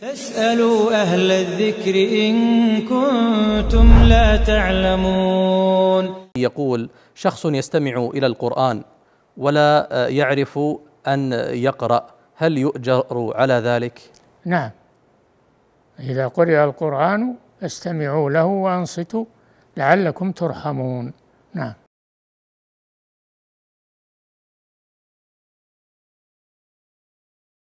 فاسألوا أهل الذكر إن كنتم لا تعلمون يقول شخص يستمع إلى القرآن ولا يعرف أن يقرأ هل يؤجر على ذلك؟ نعم إذا قرئ القرآن استمعوا له وأنصتوا لعلكم ترحمون نعم